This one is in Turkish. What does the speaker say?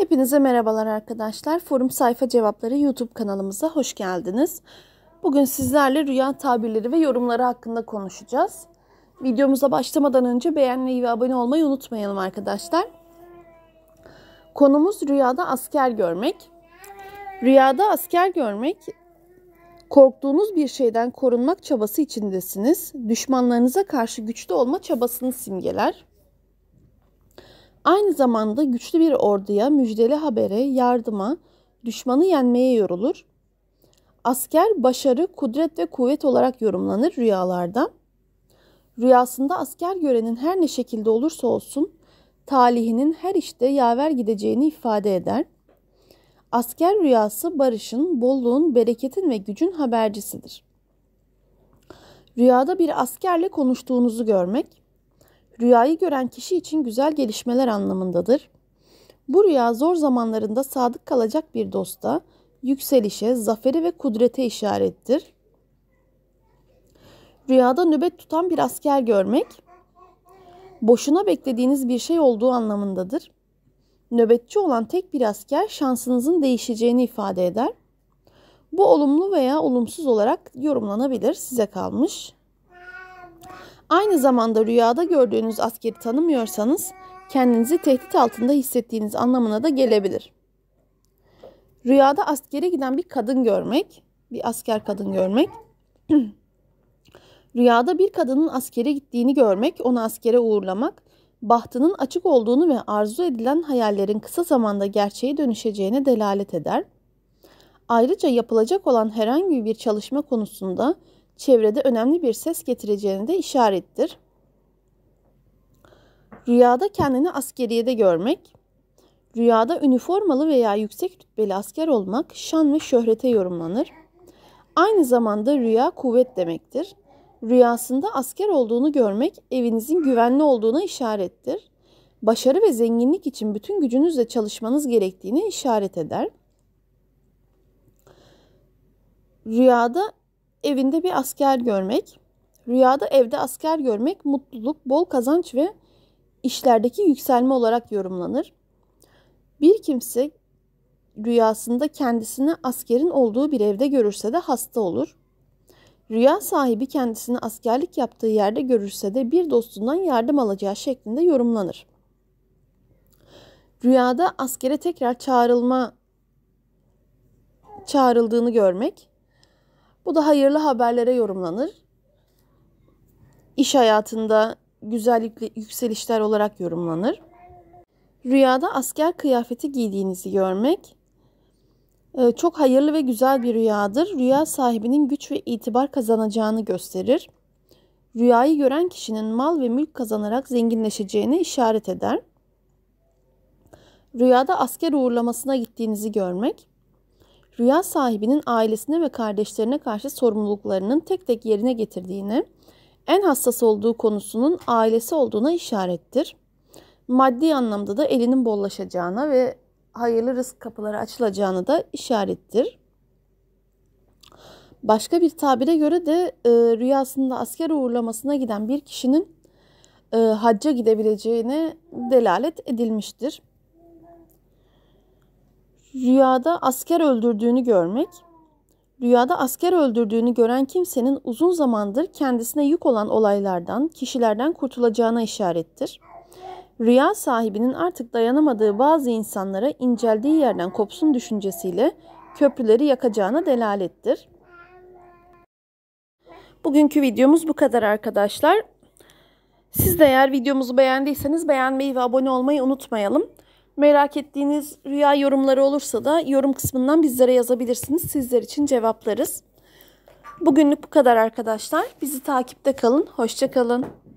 Hepinize merhabalar arkadaşlar. Forum Sayfa Cevapları YouTube kanalımıza hoş geldiniz. Bugün sizlerle rüya tabirleri ve yorumları hakkında konuşacağız. Videomuza başlamadan önce beğenmeyi ve abone olmayı unutmayalım arkadaşlar. Konumuz rüyada asker görmek. Rüyada asker görmek korktuğunuz bir şeyden korunmak çabası içindesiniz. Düşmanlarınıza karşı güçlü olma çabasını simgeler. Aynı zamanda güçlü bir orduya, müjdeli habere, yardıma, düşmanı yenmeye yorulur. Asker başarı, kudret ve kuvvet olarak yorumlanır rüyalarda. Rüyasında asker görenin her ne şekilde olursa olsun talihinin her işte yaver gideceğini ifade eder. Asker rüyası barışın, bolluğun, bereketin ve gücün habercisidir. Rüyada bir askerle konuştuğunuzu görmek, rüyayı gören kişi için güzel gelişmeler anlamındadır. Bu rüya zor zamanlarında sadık kalacak bir dosta, yükselişe, zaferi ve kudrete işarettir. Rüyada nöbet tutan bir asker görmek, boşuna beklediğiniz bir şey olduğu anlamındadır. Nöbetçi olan tek bir asker şansınızın değişeceğini ifade eder. Bu olumlu veya olumsuz olarak yorumlanabilir, size kalmış. Aynı zamanda rüyada gördüğünüz askeri tanımıyorsanız kendinizi tehdit altında hissettiğiniz anlamına da gelebilir. Rüyada askere giden bir kadın görmek, bir asker kadın görmek, rüyada bir kadının askere gittiğini görmek, onu askere uğurlamak, bahtının açık olduğunu ve arzu edilen hayallerin kısa zamanda gerçeğe dönüşeceğine delalet eder. Ayrıca yapılacak olan herhangi bir çalışma konusunda çevrede önemli bir ses getireceğini de işarettir. Rüyada kendini askeriyede görmek, rüyada üniformalı veya yüksek rütbeli asker olmak şan ve şöhrete yorumlanır. Aynı zamanda rüya kuvvet demektir. Rüyasında asker olduğunu görmek evinizin güvenli olduğuna işarettir. Başarı ve zenginlik için bütün gücünüzle çalışmanız gerektiğini işaret eder. Rüyada evinde bir asker görmek, rüyada evde asker görmek mutluluk, bol kazanç ve işlerdeki yükselme olarak yorumlanır. Bir kimse rüyasında kendisini askerin olduğu bir evde görürse de hasta olur. Rüya sahibi kendisini askerlik yaptığı yerde görürse de bir dostundan yardım alacağı şeklinde yorumlanır. Rüyada askere tekrar çağrılma çağrıldığını görmek, bu da hayırlı haberlere yorumlanır. İş hayatında güzellikli yükselişler olarak yorumlanır. Rüyada asker kıyafeti giydiğinizi görmek e, çok hayırlı ve güzel bir rüyadır. Rüya sahibinin güç ve itibar kazanacağını gösterir. Rüyayı gören kişinin mal ve mülk kazanarak zenginleşeceğini işaret eder. Rüyada asker uğurlamasına gittiğinizi görmek rüya sahibinin ailesine ve kardeşlerine karşı sorumluluklarının tek tek yerine getirdiğini, en hassas olduğu konusunun ailesi olduğuna işarettir. Maddi anlamda da elinin bollaşacağına ve hayırlı rızk kapıları açılacağını da işarettir. Başka bir tabire göre de e, rüyasında asker uğurlamasına giden bir kişinin e, hacca gidebileceğine delalet edilmiştir. Rüyada asker öldürdüğünü görmek. Rüyada asker öldürdüğünü gören kimsenin uzun zamandır kendisine yük olan olaylardan, kişilerden kurtulacağına işarettir. Rüya sahibinin artık dayanamadığı bazı insanlara inceldiği yerden kopsun düşüncesiyle köprüleri yakacağına delalettir. Bugünkü videomuz bu kadar arkadaşlar. Siz de eğer videomuzu beğendiyseniz beğenmeyi ve abone olmayı unutmayalım. Merak ettiğiniz rüya yorumları olursa da yorum kısmından bizlere yazabilirsiniz. Sizler için cevaplarız. Bugünlük bu kadar arkadaşlar. Bizi takipte kalın. Hoşçakalın.